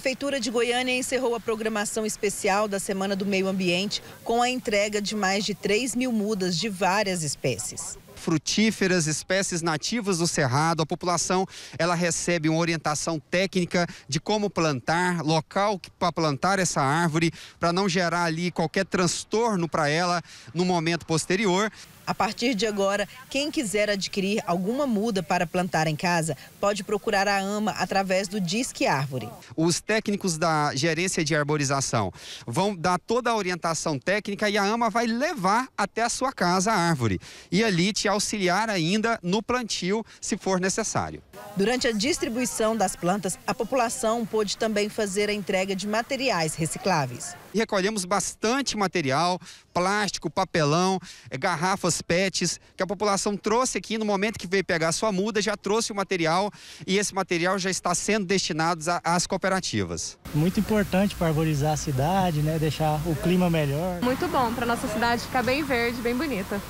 Prefeitura de Goiânia encerrou a programação especial da Semana do Meio Ambiente com a entrega de mais de 3 mil mudas de várias espécies frutíferas, espécies nativas do cerrado. A população ela recebe uma orientação técnica de como plantar, local para plantar essa árvore, para não gerar ali qualquer transtorno para ela no momento posterior. A partir de agora, quem quiser adquirir alguma muda para plantar em casa, pode procurar a AMA através do Disque Árvore. Os técnicos da gerência de arborização vão dar toda a orientação técnica e a AMA vai levar até a sua casa a árvore. E ali te auxiliar ainda no plantio, se for necessário. Durante a distribuição das plantas, a população pôde também fazer a entrega de materiais recicláveis. Recolhemos bastante material, plástico, papelão, garrafas PETs, que a população trouxe aqui no momento que veio pegar sua muda, já trouxe o material e esse material já está sendo destinado às cooperativas. Muito importante para arborizar a cidade, né? deixar o clima melhor. Muito bom para nossa cidade ficar bem verde, bem bonita.